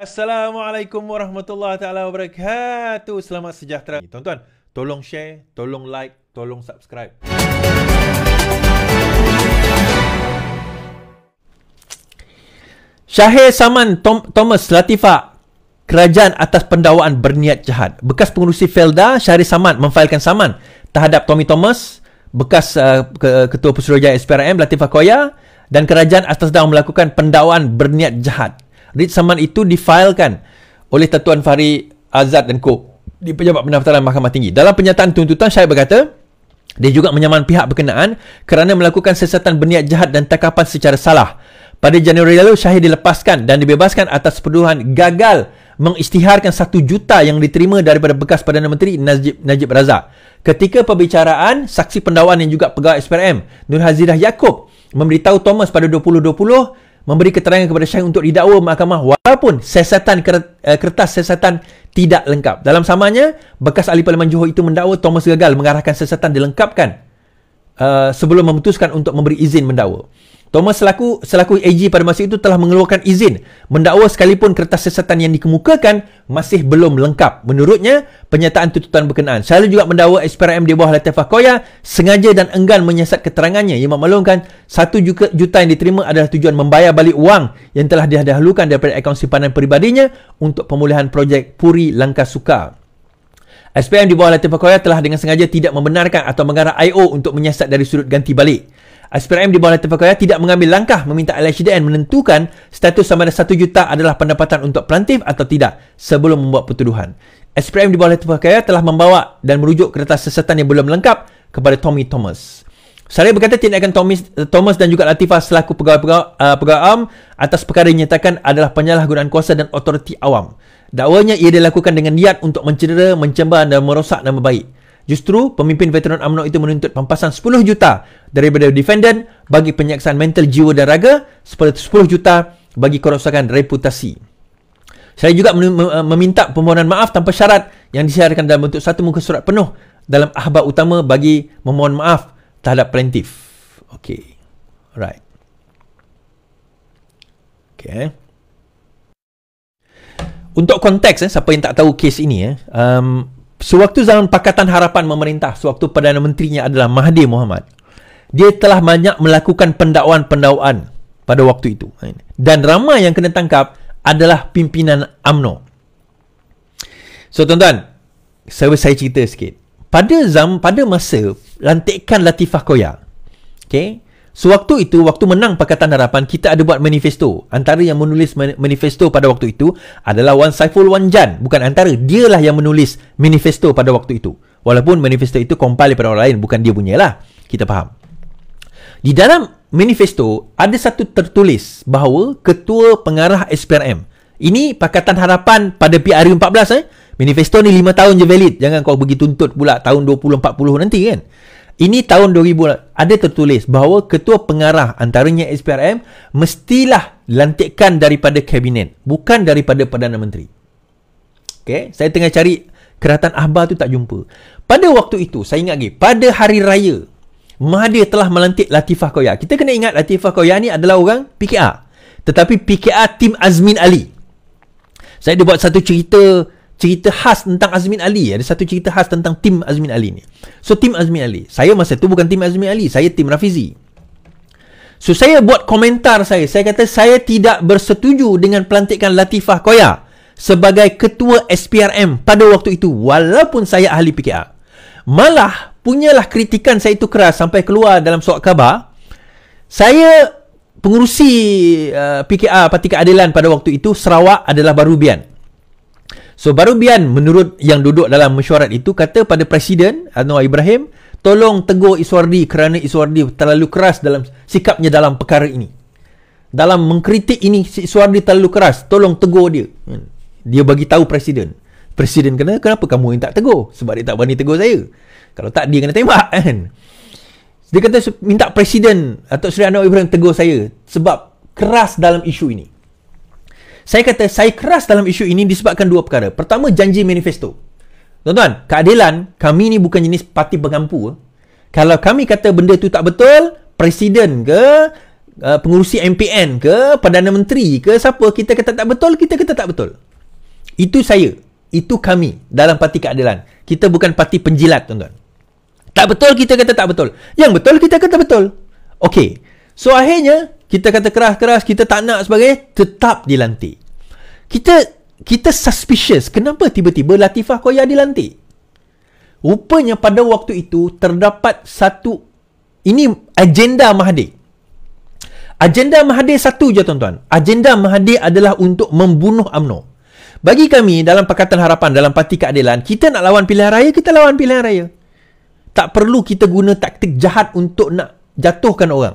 Assalamualaikum warahmatullahi taala wabarakatuh. Selamat sejahtera. Tuan-tuan, tolong share, tolong like, tolong subscribe. Syahir Saman Tom- Thomas Latifa kerajaan atas pendawaan berniat jahat. Bekas pengurusi Felda Syahir Saman memfailkan saman terhadap Tommy Thomas bekas uh, ketua Pesuruhjaya SPRM Latifa Koya dan kerajaan atas dakwaan melakukan pendawaan berniat jahat Writ saman itu difailkan oleh Tatuan Fahri Azad dan Co. di Pejabat Pendaftaran Mahkamah Tinggi. Dalam penyataan tuntutan, Syahid berkata, dia juga menyaman pihak berkenaan kerana melakukan sesatan berniat jahat dan takapan secara salah. Pada Januari lalu, Syahir dilepaskan dan dibebaskan atas peduhan gagal mengisytiharkan 1 juta yang diterima daripada bekas Perdana Menteri Najib, Najib Razak. Ketika perbicaraan, saksi pendawaan yang juga pegawai SPRM, Nur Hazirah Yaakob, memberitahu Thomas pada 2020 memberi keterangan kepada syarikat untuk didakwa mahkamah walaupun siasatan eh, kertas siasatan tidak lengkap. Dalam samanya, bekas ahli parlimen Johor itu mendakwa Thomas gagal mengarahkan siasatan dilengkapkan Uh, sebelum memutuskan untuk memberi izin mendakwa. Thomas selaku selaku AG pada masa itu telah mengeluarkan izin mendakwa sekalipun kertas sesatan yang dikemukakan masih belum lengkap. Menurutnya, penyataan tuntutan berkenaan. Selalu juga mendakwa SPRM di bawah Latifah Koya sengaja dan enggan menyiasat keterangannya. Ia memaklumkan satu juta, juta yang diterima adalah tujuan membayar balik wang yang telah dihalukan daripada akaun simpanan peribadinya untuk pemulihan projek Puri Langkah Sukar. SPM di bawah Latifah Korea telah dengan sengaja tidak membenarkan atau mengarah IO untuk menyiasat dari sudut ganti balik. SPM di bawah Latifah Korea tidak mengambil langkah meminta LHDN menentukan status sama ada 1 juta adalah pendapatan untuk pelantif atau tidak sebelum membuat pertuduhan. SPM di bawah Latifah Korea telah membawa dan merujuk kertas sesetan yang belum lengkap kepada Tommy Thomas. Saya berkata tindakan Thomas, Thomas dan juga Latifah selaku pegawai-pegawai uh, pegawai am atas perkara dinyatakan adalah penyalahgunaan kuasa dan otoriti awam. Dakwanya ia dilakukan dengan niat untuk mencedera, mencembah dan merosak nama baik. Justru, pemimpin veteran UMNO itu menuntut pampasan 10 juta daripada defendant bagi penyaksaan mental jiwa dan raga seperti 10 juta bagi kerosakan reputasi. Saya juga eh, meminta permohonan maaf tanpa syarat yang disiarkan dalam bentuk satu muka surat penuh dalam ahbab utama bagi memohon maaf terhadap plaintif. Okay. Alright. Okay. Eh untuk konteks eh siapa yang tak tahu kes ini eh um, sewaktu zaman pakatan harapan memerintah sewaktu perdana menterinya adalah Mahdi Muhammad dia telah banyak melakukan pendakwaan-pendakwaan pada waktu itu kan. dan ramai yang kena tangkap adalah pimpinan AMNO so tuan-tuan saya saya cerita sikit pada zaman pada masa lantikan Latifah Koya okay? Sewaktu itu, waktu menang Pakatan Harapan, kita ada buat manifesto. Antara yang menulis manifesto pada waktu itu adalah Wan Saiful Wan Jan. Bukan antara, dialah yang menulis manifesto pada waktu itu. Walaupun manifesto itu compile daripada orang lain, bukan dia punya lah. Kita faham. Di dalam manifesto, ada satu tertulis bahawa Ketua Pengarah SPRM. Ini Pakatan Harapan pada PRU 14 eh. Manifesto ni 5 tahun je valid. Jangan kau pergi tuntut pula tahun 2040 nanti kan. Ini tahun 2000 ada tertulis bahawa ketua pengarah antaranya SPRM mestilah lantikan daripada kabinet bukan daripada Perdana Menteri. Okay? saya tengah cari keratan akhbar tu tak jumpa. Pada waktu itu saya ingat lagi pada hari raya Mahathir telah melantik Latifah Koya. Kita kena ingat Latifah Koya ni adalah orang PKR. Tetapi PKR tim Azmin Ali. Saya ada buat satu cerita cerita khas tentang Azmin Ali ada satu cerita khas tentang tim Azmin Ali ni so tim Azmin Ali saya masa tu bukan tim Azmin Ali saya tim Rafizi so saya buat komentar saya saya kata saya tidak bersetuju dengan pelantikan Latifah Koya sebagai ketua SPRM pada waktu itu walaupun saya ahli PKR malah punyalah kritikan saya itu keras sampai keluar dalam surat khabar saya pengurusi uh, PKR Parti Keadilan pada waktu itu Sarawak adalah Barubian So baru Bian menurut yang duduk dalam mesyuarat itu kata pada Presiden Anwar Ibrahim, tolong tegur Iswardi kerana Iswardi terlalu keras dalam sikapnya dalam perkara ini. Dalam mengkritik ini Iswardi terlalu keras, tolong tegur dia. Hmm. Dia bagi tahu Presiden. Presiden kena, kenapa kamu yang tak tegur? Sebab dia tak berani tegur saya. Kalau tak, dia kena tembak kan? Dia kata minta Presiden atau Seri Anwar Ibrahim tegur saya sebab keras dalam isu ini saya kata saya keras dalam isu ini disebabkan dua perkara. Pertama, janji manifesto. Tuan-tuan, keadilan, kami ni bukan jenis parti pengampu. Kalau kami kata benda tu tak betul, presiden ke, uh, pengurusi MPN ke, Perdana Menteri ke, siapa, kita kata tak betul, kita kata tak betul. Itu saya. Itu kami dalam parti keadilan. Kita bukan parti penjilat, tuan-tuan. Tak betul, kita kata tak betul. Yang betul, kita kata betul. Okey. So, akhirnya, kita kata keras-keras, kita tak nak sebagai tetap dilantik kita kita suspicious kenapa tiba-tiba Latifah Koya dilantik rupanya pada waktu itu terdapat satu ini agenda Mahathir agenda Mahathir satu je tuan-tuan agenda Mahathir adalah untuk membunuh Amno. bagi kami dalam Pakatan Harapan dalam Parti Keadilan kita nak lawan pilihan raya kita lawan pilihan raya tak perlu kita guna taktik jahat untuk nak jatuhkan orang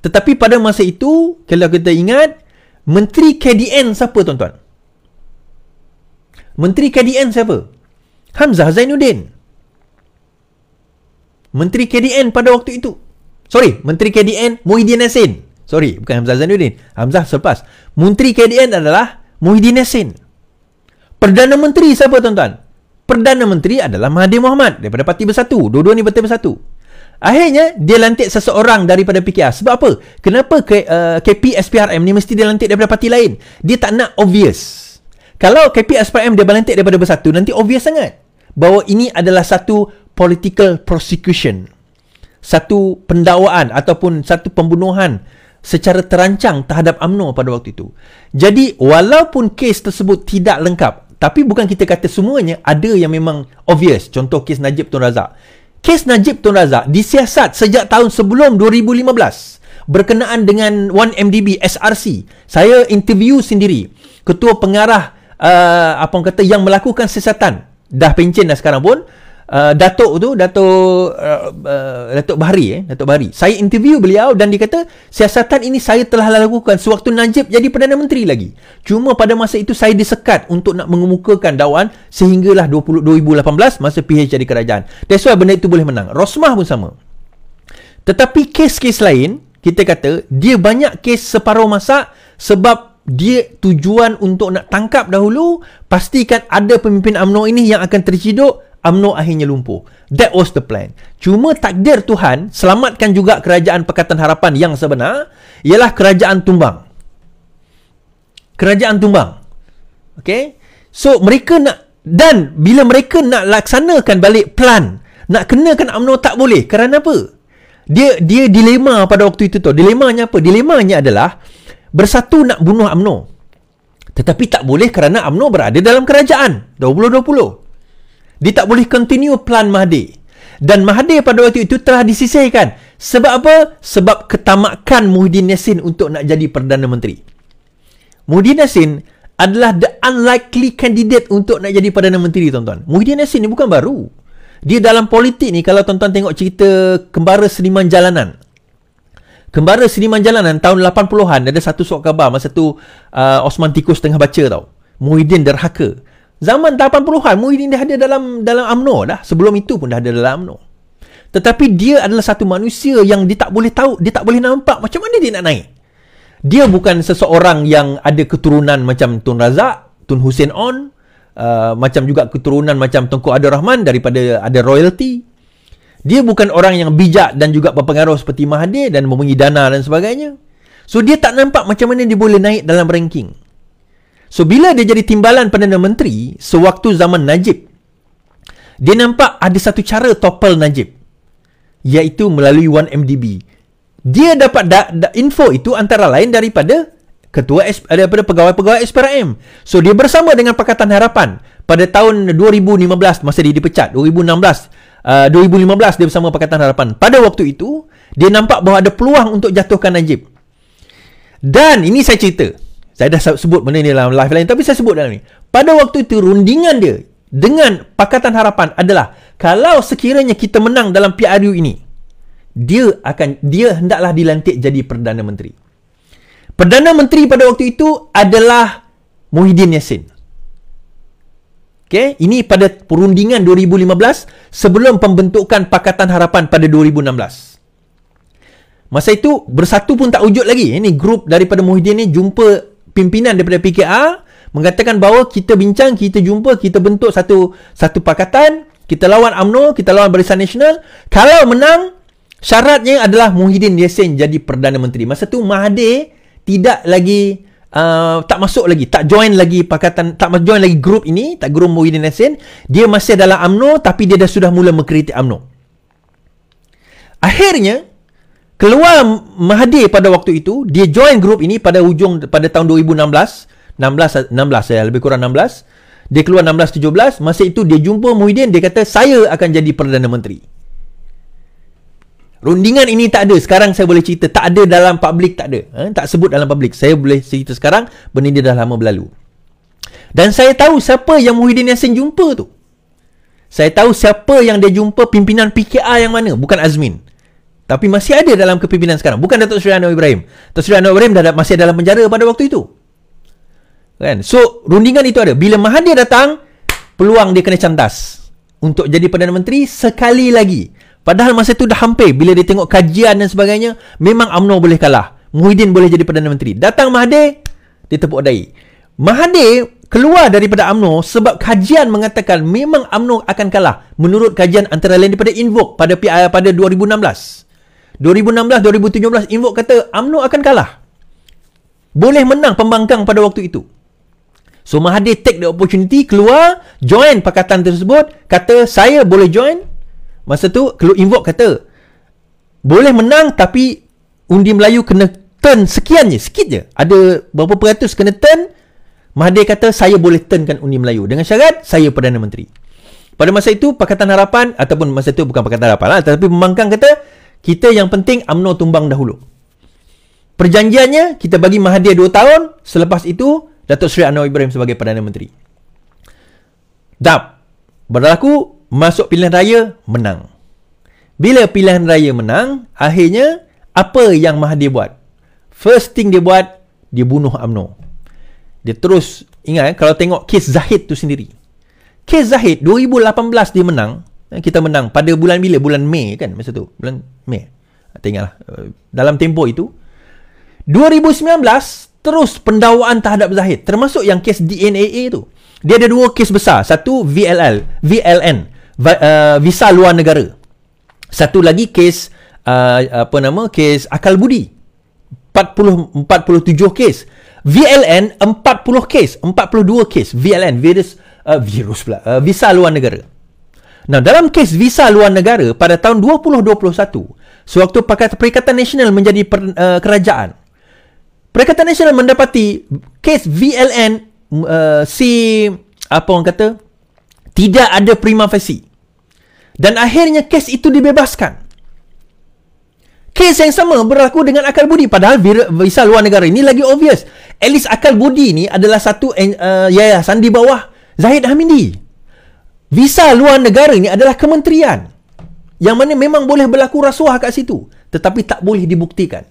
tetapi pada masa itu kalau kita ingat menteri KDN siapa tuan-tuan Menteri KDN siapa? Hamzah Zainuddin. Menteri KDN pada waktu itu. Sorry, Menteri KDN Muhyiddin Nassin. Sorry, bukan Hamzah Zainuddin. Hamzah selepas. Menteri KDN adalah Muhyiddin Nassin. Perdana Menteri siapa tuan-tuan? Perdana Menteri adalah Mahathir Mohamad daripada Parti Bersatu. Dua-dua ni Parti Bersatu. Akhirnya, dia lantik seseorang daripada PKR. Sebab apa? Kenapa K, uh, KPSPRM ni mesti dia lantik daripada parti lain? Dia tak nak obvious. Kalau KP SPM dia berlantik daripada bersatu, nanti obvious sangat bahawa ini adalah satu political prosecution. Satu pendakwaan ataupun satu pembunuhan secara terancang terhadap UMNO pada waktu itu. Jadi walaupun kes tersebut tidak lengkap, tapi bukan kita kata semuanya ada yang memang obvious. Contoh kes Najib Tun Razak. Kes Najib Tun Razak disiasat sejak tahun sebelum 2015 berkenaan dengan 1MDB SRC. Saya interview sendiri ketua pengarah uh, apa orang kata yang melakukan sesatan dah pencen dah sekarang pun uh, datuk tu datuk uh, eh, uh, datuk bahari eh datuk bahari saya interview beliau dan dikata kata siasatan ini saya telah lakukan sewaktu najib jadi perdana menteri lagi cuma pada masa itu saya disekat untuk nak mengemukakan dakwaan sehinggalah 20, 2018 masa PH jadi kerajaan that's why benda itu boleh menang rosmah pun sama tetapi kes-kes lain kita kata dia banyak kes separuh masa sebab dia tujuan untuk nak tangkap dahulu pastikan ada pemimpin Amno ini yang akan terciduk Amno akhirnya lumpuh that was the plan cuma takdir Tuhan selamatkan juga kerajaan Pakatan Harapan yang sebenar ialah kerajaan tumbang kerajaan tumbang Okay so mereka nak dan bila mereka nak laksanakan balik plan nak kenakan Amno tak boleh kerana apa dia dia dilema pada waktu itu tu dilemanya apa dilemanya adalah bersatu nak bunuh UMNO. Tetapi tak boleh kerana UMNO berada dalam kerajaan 2020. Dia tak boleh continue plan Mahdi. Dan Mahdi pada waktu itu telah disisihkan. Sebab apa? Sebab ketamakan Muhyiddin Yassin untuk nak jadi Perdana Menteri. Muhyiddin Yassin adalah the unlikely candidate untuk nak jadi Perdana Menteri tuan-tuan. Muhyiddin Yassin ni bukan baru. Dia dalam politik ni kalau tuan-tuan tengok cerita kembara seniman jalanan. Kembara Seniman Jalanan tahun 80-an ada satu surat khabar masa tu uh, Osman Tikus tengah baca tau. Muhyiddin Derhaka. Zaman 80-an Muhyiddin dah ada dalam dalam amno dah. Sebelum itu pun dah ada dalam amno Tetapi dia adalah satu manusia yang dia tak boleh tahu, dia tak boleh nampak macam mana dia nak naik. Dia bukan seseorang yang ada keturunan macam Tun Razak, Tun Hussein On, uh, macam juga keturunan macam Tengku Adar Rahman daripada ada royalty. Dia bukan orang yang bijak dan juga berpengaruh seperti Mahathir dan mempunyai dana dan sebagainya. So dia tak nampak macam mana dia boleh naik dalam ranking. So bila dia jadi timbalan Perdana Menteri sewaktu zaman Najib, dia nampak ada satu cara topel Najib iaitu melalui 1MDB. Dia dapat da- da- info itu antara lain daripada ketua daripada pegawai-pegawai SPRM. So dia bersama dengan Pakatan Harapan pada tahun 2015 masa dia dipecat 2016 2015 ah, dia bersama Pakatan Harapan. Pada waktu itu, dia nampak bahawa ada peluang untuk jatuhkan Najib. Dan ini saya cerita. Saya dah sebut benda ni dalam live lain tapi saya sebut dalam ni. Pada waktu itu rundingan dia dengan Pakatan Harapan adalah kalau sekiranya kita menang dalam PRU ini, dia akan dia hendaklah dilantik jadi Perdana Menteri. Perdana Menteri pada waktu itu adalah Muhyiddin Yassin. Okay? Ini pada perundingan 2015 sebelum pembentukan Pakatan Harapan pada 2016. Masa itu bersatu pun tak wujud lagi. Ini grup daripada Muhyiddin ni jumpa pimpinan daripada PKR mengatakan bahawa kita bincang, kita jumpa, kita bentuk satu satu pakatan, kita lawan AMNO, kita lawan Barisan Nasional. Kalau menang, syaratnya adalah Muhyiddin Yassin jadi Perdana Menteri. Masa tu Mahathir tidak lagi uh, tak masuk lagi, tak join lagi pakatan, tak masuk join lagi grup ini, tak grup Muhyiddin Hassan. Dia masih dalam AMNO, tapi dia dah sudah mula mengkritik AMNO. Akhirnya, keluar Mahdi pada waktu itu, dia join grup ini pada hujung, pada tahun 2016. 16, 16 saya lebih kurang 16. Dia keluar 16-17, masa itu dia jumpa Muhyiddin, dia kata, saya akan jadi Perdana Menteri. Rundingan ini tak ada. Sekarang saya boleh cerita. Tak ada dalam publik, tak ada. Eh, tak sebut dalam publik. Saya boleh cerita sekarang. Benda dia dah lama berlalu. Dan saya tahu siapa yang Muhyiddin Yassin jumpa tu. Saya tahu siapa yang dia jumpa pimpinan PKR yang mana. Bukan Azmin. Tapi masih ada dalam kepimpinan sekarang. Bukan Datuk Seri Anwar Ibrahim. Datuk Seri Anwar Ibrahim dah, masih dalam penjara pada waktu itu. Kan? So, rundingan itu ada. Bila Mahathir datang, peluang dia kena cantas. Untuk jadi Perdana Menteri sekali lagi. Padahal masa itu dah hampir bila dia tengok kajian dan sebagainya, memang UMNO boleh kalah. Muhyiddin boleh jadi Perdana Menteri. Datang Mahathir, dia tepuk dai. Mahathir keluar daripada UMNO sebab kajian mengatakan memang UMNO akan kalah. Menurut kajian antara lain daripada Invoke pada PIR uh, pada 2016. 2016-2017 Invoke kata UMNO akan kalah. Boleh menang pembangkang pada waktu itu. So Mahathir take the opportunity keluar, join pakatan tersebut, kata saya boleh join, Masa tu kelu invoke kata Boleh menang Tapi Undi Melayu kena Turn sekian je Sikit je Ada berapa peratus kena turn Mahathir kata Saya boleh turnkan Undi Melayu Dengan syarat Saya Perdana Menteri Pada masa itu Pakatan Harapan Ataupun masa itu Bukan Pakatan Harapan lah Tetapi pembangkang kata Kita yang penting UMNO tumbang dahulu Perjanjiannya Kita bagi Mahathir 2 tahun Selepas itu Datuk Seri Anwar Ibrahim Sebagai Perdana Menteri Dap Berlaku masuk pilihan raya menang. Bila pilihan raya menang, akhirnya apa yang Mahathir buat? First thing dia buat, dia bunuh UMNO. Dia terus ingat eh, kalau tengok kes Zahid tu sendiri. Kes Zahid 2018 dia menang, eh, kita menang pada bulan bila? Bulan Mei kan masa tu. Bulan Mei. Ah, ingat lah eh, dalam tempoh itu 2019 terus pendawaan terhadap Zahid termasuk yang kes DNAA tu. Dia ada dua kes besar, satu VLL, VLN, Uh, visa luar negara. Satu lagi kes uh, apa nama kes akal budi. 40 47 kes. VLN 40 kes, 42 kes VLN virus uh, virus pula uh, visa luar negara. Nah, dalam kes visa luar negara pada tahun 2021, sewaktu Pakatan Perikatan Nasional menjadi per, uh, kerajaan. Perikatan Nasional mendapati kes VLN uh, si apa orang kata tidak ada prima facie. Dan akhirnya kes itu dibebaskan. Kes yang sama berlaku dengan akal budi. Padahal visa luar negara ini lagi obvious. At least akal budi ini adalah satu uh, yayasan di bawah Zahid Hamidi. Visa luar negara ini adalah kementerian. Yang mana memang boleh berlaku rasuah kat situ. Tetapi tak boleh dibuktikan.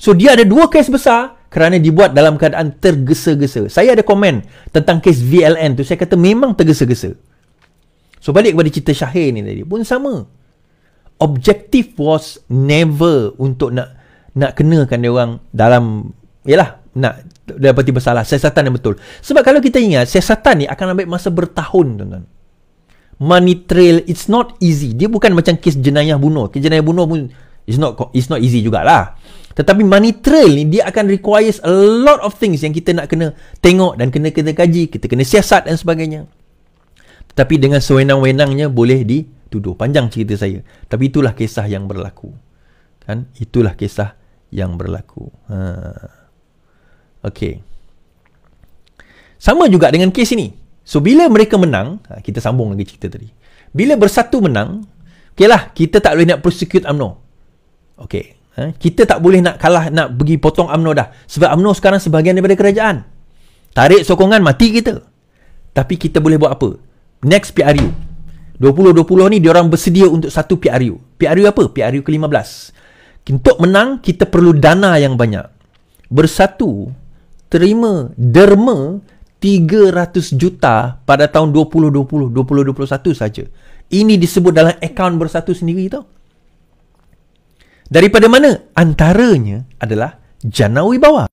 So dia ada dua kes besar kerana dibuat dalam keadaan tergesa-gesa. Saya ada komen tentang kes VLN tu. Saya kata memang tergesa-gesa. So balik kepada cerita Syahir ni tadi pun sama. Objektif was never untuk nak nak kenakan dia orang dalam yalah nak dapat bersalah siasatan yang betul. Sebab kalau kita ingat siasatan ni akan ambil masa bertahun tuan-tuan. Money trail it's not easy. Dia bukan macam kes jenayah bunuh. Kes jenayah bunuh pun it's not it's not easy jugalah. Tetapi money trail ni dia akan requires a lot of things yang kita nak kena tengok dan kena kita kaji, kita kena siasat dan sebagainya. Tapi dengan sewenang-wenangnya boleh dituduh. Panjang cerita saya. Tapi itulah kisah yang berlaku. Kan? Itulah kisah yang berlaku. Ha. Okay. Sama juga dengan kes ini. So, bila mereka menang, ha, kita sambung lagi cerita tadi. Bila bersatu menang, okay kita tak boleh nak prosecute UMNO. Okay. Ha? Kita tak boleh nak kalah, nak pergi potong UMNO dah. Sebab UMNO sekarang sebahagian daripada kerajaan. Tarik sokongan, mati kita. Tapi kita boleh buat apa? next PRU 2020 ni diorang bersedia untuk satu PRU PRU apa? PRU ke-15 untuk menang kita perlu dana yang banyak bersatu terima derma 300 juta pada tahun 2020 2021 saja. Ini disebut dalam akaun bersatu sendiri tau. Daripada mana? Antaranya adalah Janawi Bawah.